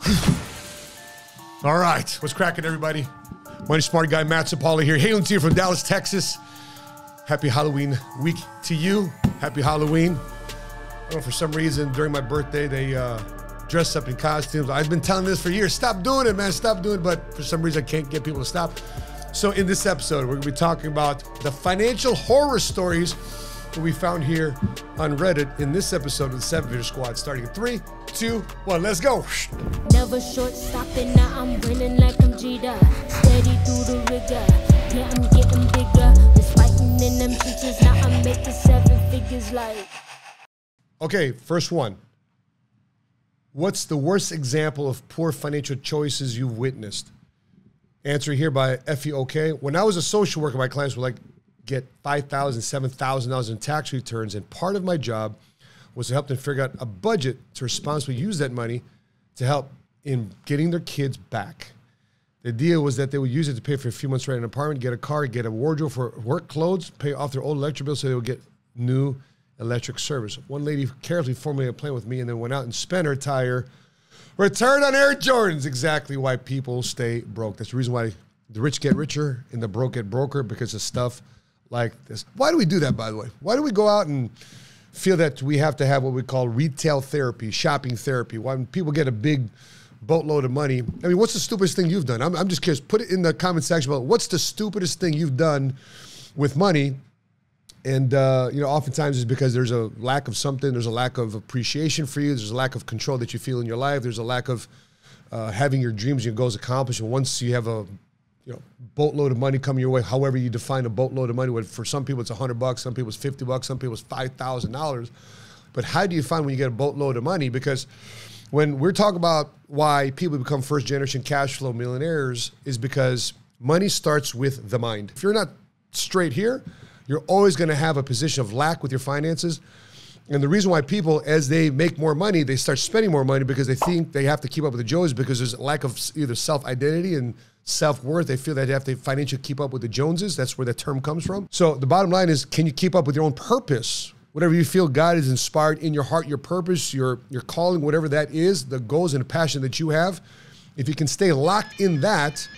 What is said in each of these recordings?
All right, what's cracking, everybody? My smart guy Matt Sapala here, hailing to you from Dallas, Texas. Happy Halloween week to you. Happy Halloween. I don't know for some reason during my birthday they uh, dressed up in costumes. I've been telling this for years. Stop doing it, man. Stop doing it. But for some reason I can't get people to stop. So in this episode we're gonna be talking about the financial horror stories that we found here on Reddit. In this episode of the Seven Figure Squad, starting at three, two, one, let's go. Never short stopping, now I'm winning like I'm Jeter. Steady through the rigor, yeah, I'm getting bigger. Just fighting in them features, now I'm making seven figures like. Okay, first one. What's the worst example of poor financial choices you've witnessed? Answer here by FEOK. When I was a social worker, my clients would like get $5,000, $7,000 in tax returns. And part of my job – was to help them figure out a budget to responsibly use that money to help in getting their kids back. The idea was that they would use it to pay for a few months' rent in an apartment, get a car, get a wardrobe for work clothes, pay off their old electric bill so they would get new electric service. One lady carefully formulated a plan with me and then went out and spent her tire. Return on Air Jordans, exactly why people stay broke. That's the reason why the rich get richer and the broke get broker because of stuff like this. Why do we do that, by the way? Why do we go out and feel that we have to have what we call retail therapy, shopping therapy. When people get a big boatload of money, I mean, what's the stupidest thing you've done? I'm, I'm just curious. Put it in the comment section below. What's the stupidest thing you've done with money? And uh, you know, oftentimes it's because there's a lack of something. There's a lack of appreciation for you. There's a lack of control that you feel in your life. There's a lack of uh, having your dreams and your goals accomplished. And once you have a you know, boatload of money coming your way, however you define a boatload of money. For some people, it's 100 bucks, some people, it's 50 bucks, some people, it's $5,000. But how do you find when you get a boatload of money? Because when we're talking about why people become first generation cash flow millionaires, is because money starts with the mind. If you're not straight here, you're always going to have a position of lack with your finances. And the reason why people, as they make more money, they start spending more money because they think they have to keep up with the Joes because there's a lack of either self identity and self worth. They feel that they have to financially keep up with the Joneses. That's where that term comes from. So the bottom line is can you keep up with your own purpose? Whatever you feel God is inspired in your heart, your purpose, your, your calling, whatever that is, the goals and the passion that you have, if you can stay locked in that,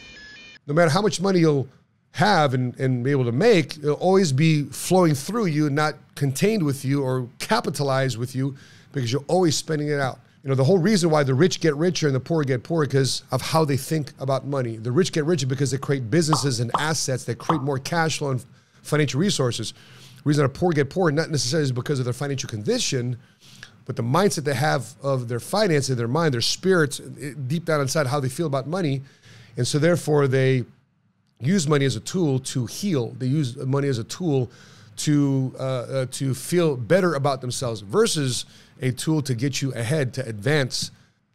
no matter how much money you'll have and, and be able to make, it'll always be flowing through you, not contained with you or capitalized with you because you're always spending it out you know, the whole reason why the rich get richer and the poor get poorer because of how they think about money. The rich get richer because they create businesses and assets that create more cash flow and financial resources. The reason the poor get poorer not necessarily is because of their financial condition, but the mindset they have of their finances, their mind, their spirits, eh, deep down inside how they feel about money, and so therefore they use money as a tool to heal. They use money as a tool to uh, uh, to feel better about themselves versus a tool to get you ahead, to advance.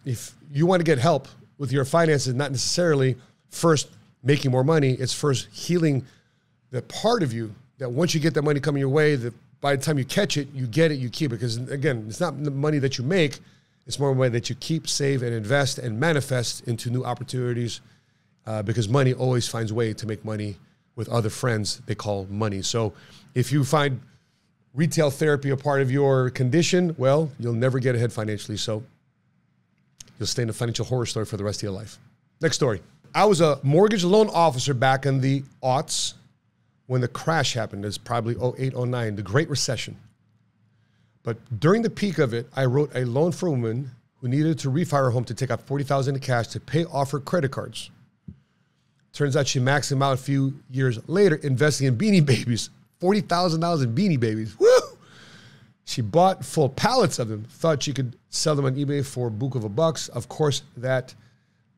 If you want to get help with your finances, not necessarily first making more money, it's first healing the part of you that once you get that money coming your way, that by the time you catch it, you get it, you keep it. Because again, it's not the money that you make, it's more way that you keep, save, and invest and manifest into new opportunities. Uh, because money always finds way to make money with other friends they call money. So if you find retail therapy a part of your condition, well, you'll never get ahead financially. So you'll stay in a financial horror story for the rest of your life. Next story. I was a mortgage loan officer back in the aughts when the crash happened. It's probably 08, 09, the Great Recession. But during the peak of it, I wrote a loan for a woman who needed to refi her home to take out 40000 in cash to pay off her credit cards. Turns out she maxed them out a few years later, investing in beanie babies. $40,000 in beanie babies. Woo! She bought full pallets of them, thought she could sell them on eBay for a book of a bucks. Of course, that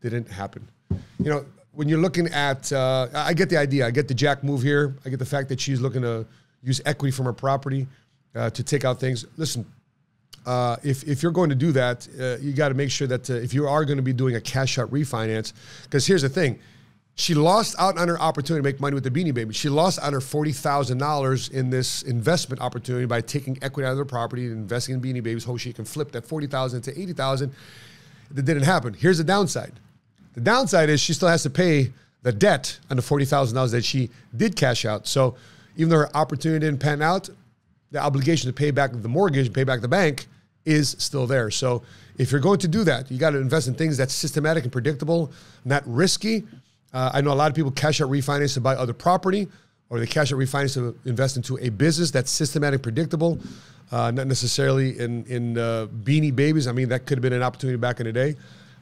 didn't happen. You know, when you're looking at, uh, I get the idea. I get the Jack move here. I get the fact that she's looking to use equity from her property uh, to take out things. Listen, uh, if, if you're going to do that, uh, you got to make sure that uh, if you are going to be doing a cash out refinance, because here's the thing she lost out on her opportunity to make money with the Beanie Baby. She lost out on her $40,000 in this investment opportunity by taking equity out of the property and investing in Beanie Babies, hope she can flip that 40000 to 80000 That didn't happen. Here's the downside. The downside is she still has to pay the debt on the $40,000 that she did cash out. So even though her opportunity didn't pan out, the obligation to pay back the mortgage, pay back the bank is still there. So if you're going to do that, you got to invest in things that's systematic and predictable, not risky, uh, I know a lot of people cash out refinance to buy other property, or they cash out refinance to invest into a business that's systematic, predictable, uh, not necessarily in in uh, beanie babies. I mean, that could have been an opportunity back in the day.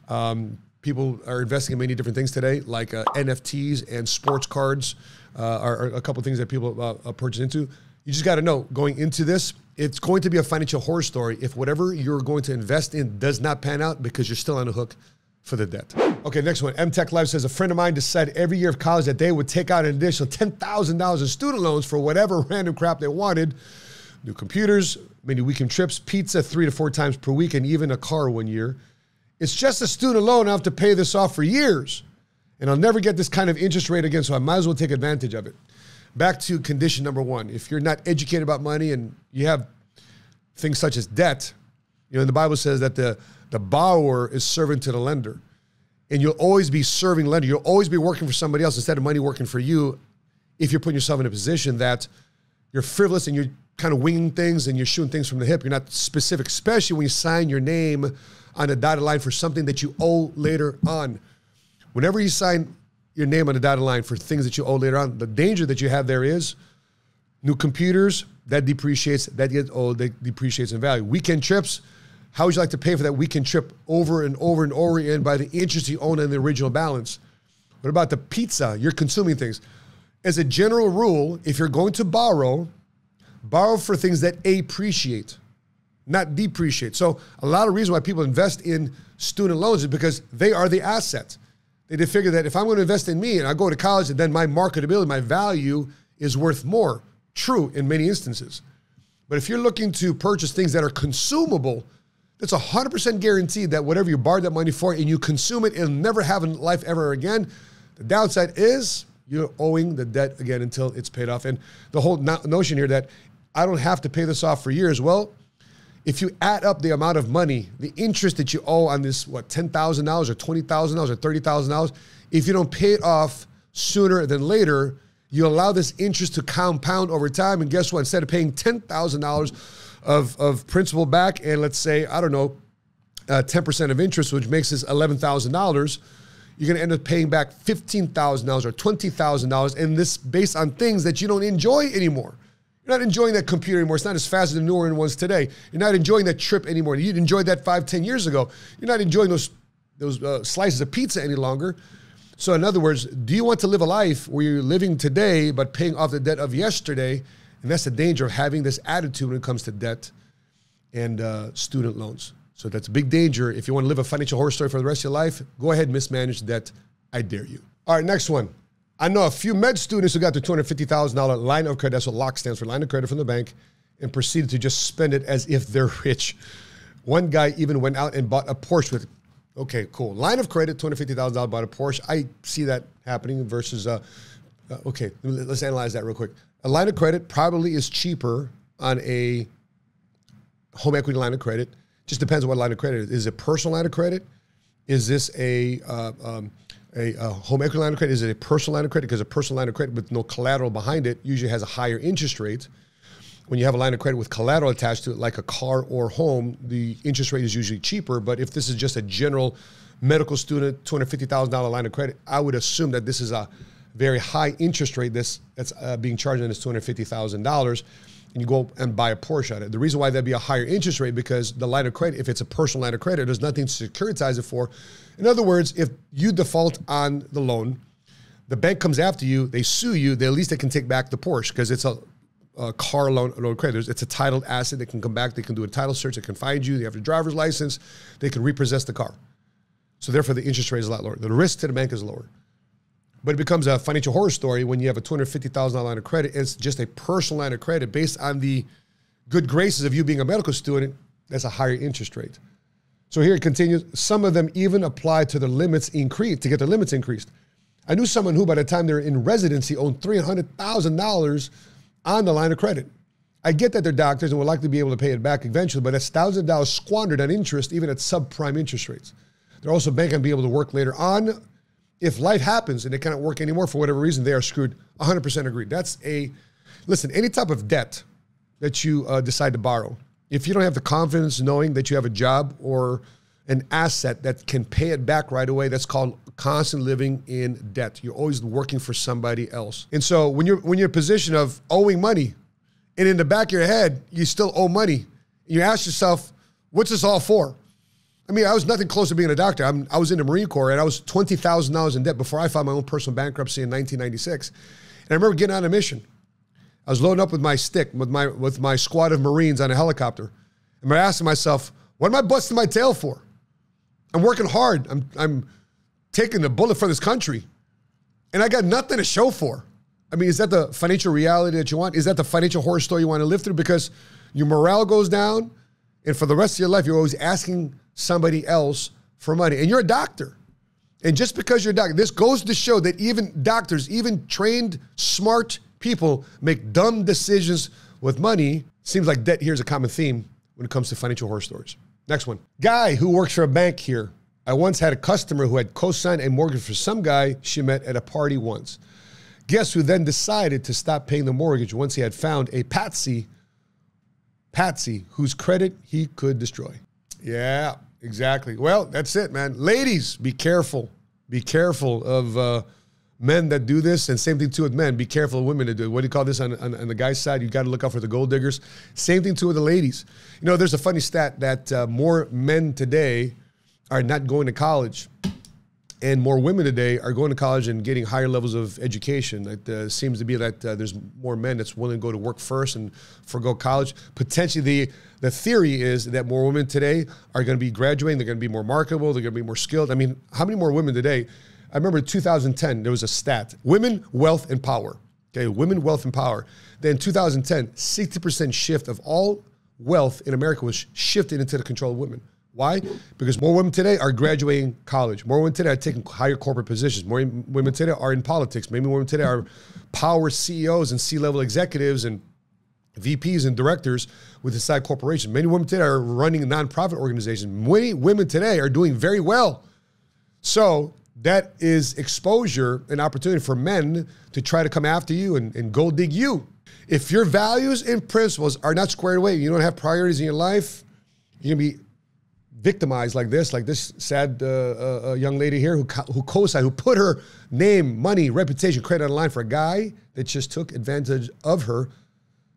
Um, people are investing in many different things today, like uh, NFTs and sports cards uh, are, are, a couple things that people uh, purchase into. You just got to know going into this, it's going to be a financial horror story if whatever you're going to invest in does not pan out because you're still on the hook for the debt. Okay, next one. M Tech Life says a friend of mine decided every year of college that they would take out an additional $10,000 in student loans for whatever random crap they wanted new computers, many weekend trips, pizza three to four times per week, and even a car one year. It's just a student loan. I have to pay this off for years, and I'll never get this kind of interest rate again, so I might as well take advantage of it. Back to condition number one if you're not educated about money and you have things such as debt, you know, and the Bible says that the the borrower is serving to the lender. And you'll always be serving lender. You'll always be working for somebody else instead of money working for you if you're putting yourself in a position that you're frivolous and you're kind of winging things and you're shooting things from the hip. You're not specific, especially when you sign your name on a dotted line for something that you owe later on. Whenever you sign your name on a dotted line for things that you owe later on, the danger that you have there is new computers that depreciates, that gets old, that depreciates in value. Weekend trips how would you like to pay for that weekend trip over and over and over again by the interest you own on the original balance? What about the pizza? You're consuming things. As a general rule, if you're going to borrow, borrow for things that appreciate, not depreciate. So a lot of reason why people invest in student loans is because they are the asset. They figure that if I'm going to invest in me and I go to college and then my marketability, my value is worth more. True in many instances. But if you're looking to purchase things that are consumable, it's 100% guaranteed that whatever you borrow that money for and you consume it, it'll never have in life ever again. The downside is you're owing the debt again until it's paid off. And the whole no- notion here that I don't have to pay this off for years, well, if you add up the amount of money, the interest that you owe on this, what, $10,000 or $20,000 or $30,000, if you don't pay it off sooner than later, you allow this interest to compound over time. And guess what? Instead of paying $10,000, of, of principal back and let's say, I don't know, uh, 10% of interest, which makes this $11,000, you're going to end up paying back $15,000 or $20,000. And this based on things that you don't enjoy anymore. You're not enjoying that computer anymore. It's not as fast as the newer one was today. You're not enjoying that trip anymore. You enjoyed that five, ten years ago. You're not enjoying those, those uh, slices of pizza any longer. So, in other words, do you want to live a life where you're living today but paying off the debt of yesterday and that's the danger of having this attitude when it comes to debt and uh, student loans. So that's a big danger. If you want to live a financial horror story for the rest of your life, go ahead mismanage debt. I dare you. All right, next one. I know a few med students who got the $250,000 line of credit, that's what LOCK stands for, line of credit from the bank, and proceeded to just spend it as if they're rich. One guy even went out and bought a Porsche with, okay, cool. Line of credit, $250,000, bought a Porsche. I see that happening versus, uh, uh, okay, let's analyze that real quick a line of credit probably is cheaper on a home equity line of credit. Just depends on what line of credit is. Is it personal line of credit? Is this a uh, um, a, a, home equity line of credit? Is it a personal line of credit? Because a personal line of credit with no collateral behind it usually has a higher interest rate. When you have a line of credit with collateral attached to it, like a car or home, the interest rate is usually cheaper. But if this is just a general medical student, two hundred fifty thousand dollar line of credit, I would assume that this is a very high interest rate that's, that's uh, being charged on this $250,000 and you go and buy a Porsche on it. The reason why that'd be a higher interest rate because the line of credit, if it's a personal line of credit, there's nothing to securitize it for. In other words, if you default on the loan, the bank comes after you, they sue you, they at least they can take back the Porsche because it's a, a, car loan loan credit. It's a titled asset. They can come back, they can do a title search, they can find you, they have your driver's license, they can repossess the car. So therefore the interest rate is a lot lower. The risk to the bank is lower. But it becomes a financial horror story when you have a $250,000 line of credit. it's just a personal line of credit based on the good graces of you being a medical student. That's a higher interest rate. So here it continues. Some of them even apply to the limits increase to get their limits increased. I knew someone who, by the time they're in residency, owned three hundred thousand dollars on the line of credit. I get that they're doctors and will likely be able to pay it back eventually, but that's thousand dollars squandered on interest, even at subprime interest rates. They're also banking to be able to work later on if life happens and they cannot work anymore for whatever reason, they are screwed. 100% agreed. That's a, listen, any type of debt that you uh, decide to borrow, if you don't have the confidence knowing that you have a job or an asset that can pay it back right away, that's called constant living in debt. You're always working for somebody else. And so when you're, when you're in a position of owing money and in the back of your head, you still owe money, you ask yourself, what's this all for? I mean, I was nothing close to being a doctor. I'm, i was in the Marine Corps and I was $20,000 in debt before I filed my own personal bankruptcy in 1996. And I remember getting on a mission. I was loading up with my stick, with my, with my squad of Marines on a helicopter. And I am asking myself, what am I busting my tail for? I'm working hard. I'm, I'm taking the bullet for this country. And I got nothing to show for. I mean, is that the financial reality that you want? Is that the financial horror story you want to live through? Because your morale goes down, and for the rest of your life, you're always asking somebody else for money. And you're a doctor. And just because you're a doctor, this goes to show that even doctors, even trained, smart people make dumb decisions with money. Seems like debt here is a common theme when it comes to financial horror stories. Next one. Guy who works for a bank here. I once had a customer who had co-signed a mortgage for some guy she met at a party once. Guess who then decided to stop paying the mortgage once he had found a patsy Patsy, whose credit he could destroy. Yeah, exactly. Well, that's it, man. Ladies, be careful. Be careful of uh, men that do this, and same thing too with men. Be careful of women that do it. What do you call this on, on, on the guy's side? You got to look out for the gold diggers. Same thing too with the ladies. You know, there's a funny stat that uh, more men today are not going to college and more women today are going to college and getting higher levels of education. It uh, seems to be that uh, there's more men that's willing to go to work first and forego college. Potentially, the the theory is that more women today are going to be graduating. They're going to be more marketable. They're going to be more skilled. I mean, how many more women today? I remember 2010 there was a stat: women, wealth, and power. Okay, women, wealth, and power. Then 2010, 60% shift of all wealth in America was shifted into the control of women. Why? Because more women today are graduating college. More women today are taking higher corporate positions. More women today are in politics. Maybe women today are power CEOs and C-level executives and VPs and directors with inside corporations. Many women today are running nonprofit organizations. Many women today are doing very well. So that is exposure and opportunity for men to try to come after you and, and go dig you. If your values and principles are not squared away, you don't have priorities in your life, you're gonna be victimized like this, like this sad uh, uh, uh, young lady here who co- who co-signed, who put her name, money, reputation, credit on the line for a guy that just took advantage of her.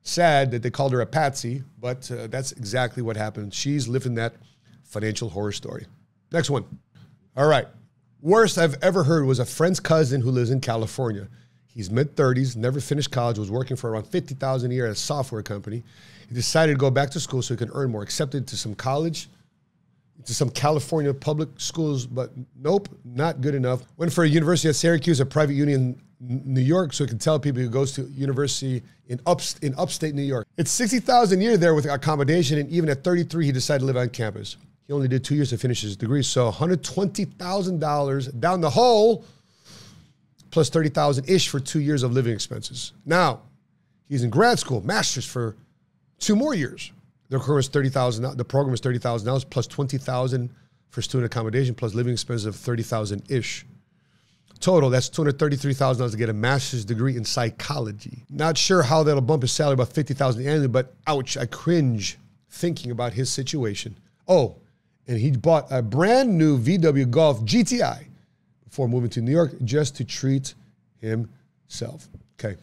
Sad that they called her a patsy, but uh, that's exactly what happened. She's living that financial horror story. Next one. All right. Worst I've ever heard was a friend's cousin who lives in California. He's mid 30s, never finished college, was working for around 50,000 a year at a software company. He decided to go back to school so he could earn more, accepted to some college to some California public schools, but nope, not good enough. Went for a university at Syracuse, a private union New York, so he can tell people who goes to university in up in upstate New York. It's sixty thousand a year there with accommodation, and even at thirty three, he decided to live on campus. He only did two years to finish his degree, so one hundred twenty thousand dollars down the hole, plus thirty thousand ish for two years of living expenses. Now, he's in grad school, masters for two more years. The program is thirty thousand. The program is thirty thousand dollars plus twenty thousand for student accommodation plus living expenses of thirty thousand ish. Total, that's two hundred thirty-three thousand dollars to get a master's degree in psychology. Not sure how that'll bump his salary by fifty thousand annually, but ouch! I cringe thinking about his situation. Oh, and he bought a brand new VW Golf GTI before moving to New York just to treat himself. Okay.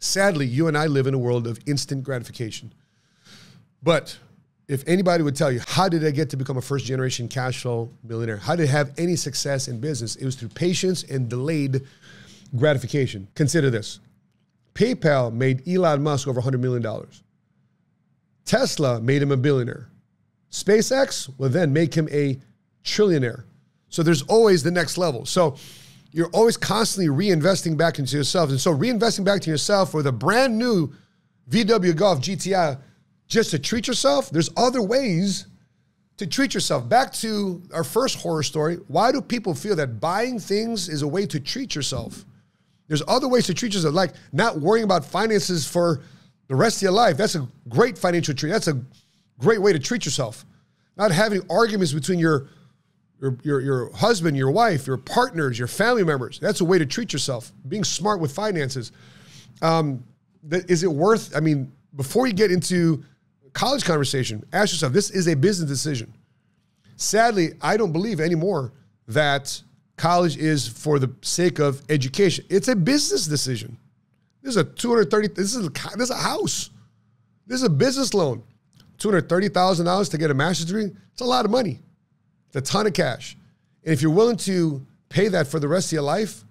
Sadly, you and I live in a world of instant gratification. But if anybody would tell you, how did I get to become a first generation cash flow millionaire? How did I have any success in business? It was through patience and delayed gratification. Consider this PayPal made Elon Musk over $100 million, Tesla made him a billionaire. SpaceX will then make him a trillionaire. So there's always the next level. So you're always constantly reinvesting back into yourself. And so reinvesting back to yourself with a brand new VW Golf GTI just to treat yourself, there's other ways to treat yourself. Back to our first horror story. Why do people feel that buying things is a way to treat yourself? There's other ways to treat yourself, like not worrying about finances for the rest of your life. That's a great financial treat. That's a great way to treat yourself. Not having arguments between your your, your, your husband, your wife, your partners, your family members. That's a way to treat yourself. Being smart with finances. Um, is it worth? I mean, before you get into college conversation, ask yourself this is a business decision. Sadly, I don't believe anymore that college is for the sake of education. It's a business decision. This is a 230 this is a, this is a house. This is a business loan. $230,000 to get a master's degree, it's a lot of money. It's a ton of cash. And if you're willing to pay that for the rest of your life,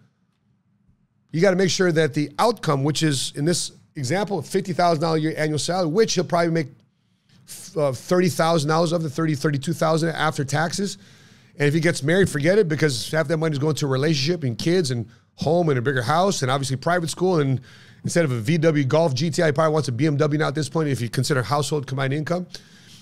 you got to make sure that the outcome, which is in this example, $50,000 a year annual salary, which he'll probably make uh, $30,000 of the 30, 32,000 after taxes. And if he gets married, forget it because half that money is going to a relationship and kids and home and a bigger house and obviously private school. And instead of a VW Golf GTI, he probably wants a BMW now at this point if you consider household combined income.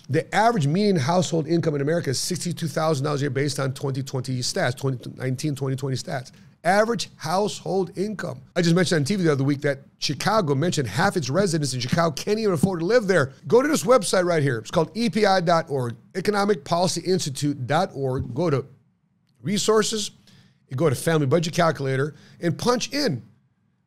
The average median household income in America is $62,000 a year based on 2020 stats, 2019, 2020 stats average household income. I just mentioned on TV the other week that Chicago mentioned half its residents in Chicago can't even afford to live there. Go to this website right here. It's called EPI.org, Economic Policy Institute.org. Go to resources, you go to family budget calculator, and punch in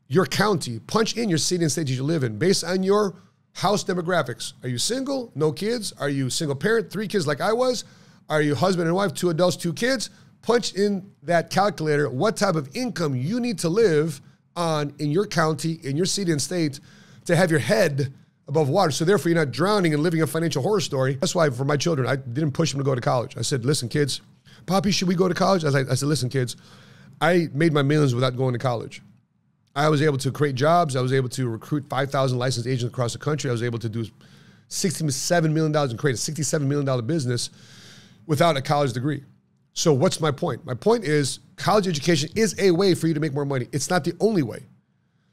your county, punch in your city and state that you live in based on your house demographics. Are you single? No kids? Are you single parent? Three kids like I was? Are you husband and wife? Two adults, two kids? punch in that calculator what type of income you need to live on in your county, in your city and state to have your head above water. So therefore, you're not drowning and living a financial horror story. That's why for my children, I didn't push them to go to college. I said, listen, kids, Poppy, should we go to college? I, like, I said, listen, kids, I made my millions without going to college. I was able to create jobs. I was able to recruit 5,000 licensed agents across the country. I was able to do $67 million and create a $67 million business without a college degree. So, what's my point? My point is college education is a way for you to make more money. It's not the only way.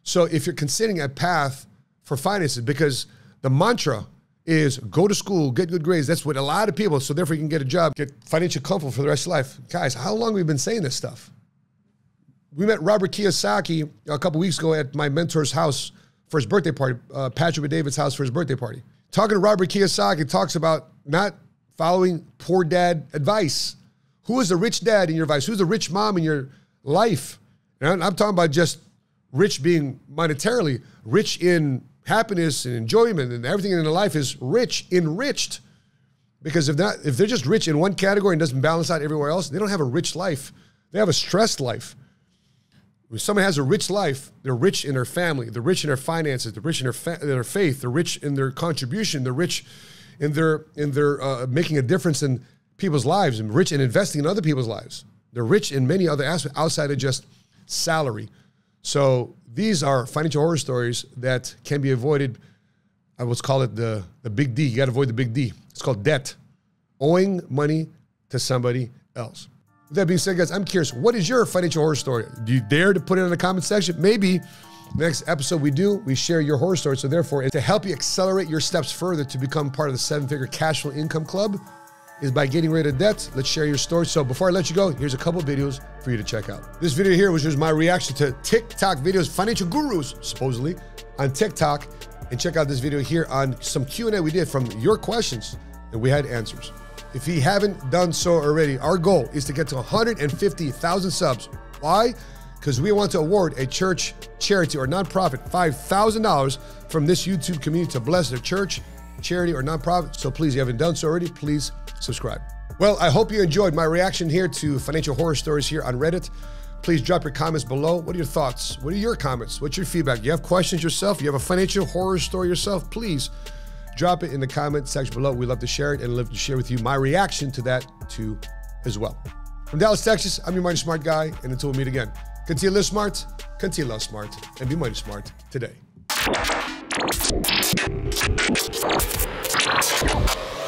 So, if you're considering a path for finances, because the mantra is go to school, get good grades. That's what a lot of people, so therefore you can get a job, get financial comfort for the rest of life. Guys, how long have we been saying this stuff? We met Robert Kiyosaki a couple weeks ago at my mentor's house for his birthday party, uh, Patrick David's house for his birthday party. Talking to Robert Kiyosaki talks about not following poor dad advice. Who is a rich dad in your life? Who's a rich mom in your life? And I'm talking about just rich being monetarily, rich in happiness and enjoyment and everything in their life is rich, enriched. Because if not, if they're just rich in one category and doesn't balance out everywhere else, they don't have a rich life. They have a stressed life. When someone has a rich life, they're rich in their family, they're rich in their finances, they're rich in their, fa- their faith, they're rich in their contribution, they're rich in their in their uh, making a difference in people's lives and rich and investing in other people's lives. They're rich in many other aspects outside of just salary. So these are financial horror stories that can be avoided. I would call it the, the big D. You got to avoid the big D. It's called debt, owing money to somebody else. With that being said, guys, I'm curious, what is your financial horror story? Do you dare to put it in the comment section? Maybe next episode we do, we share your horror story. So therefore, to help you accelerate your steps further to become part of the seven-figure cash flow income club, is by getting rid of debts. Let's share your story. So before I let you go, here's a couple videos for you to check out. This video here was just my reaction to TikTok videos, financial gurus, supposedly, on TikTok. And check out this video here on some Q&A we did from your questions, and we had answers. If you haven't done so already, our goal is to get to 150,000 subs. Why? Because we want to award a church, charity, or nonprofit $5,000 from this YouTube community to bless their church, charity or nonprofit. So please, if you haven't done so already, please subscribe. Well, I hope you enjoyed my reaction here to financial horror stories here on Reddit. Please drop your comments below. What are your thoughts? What are your comments? What's your feedback? You have questions yourself? You have a financial horror story yourself? Please drop it in the comment section below. we love to share it and love to share with you my reaction to that too as well. From Dallas, Texas, I'm your Mighty Smart Guy, and until we meet again, continue to live smart, continue to love smart, and be mighty smart today. Thank you.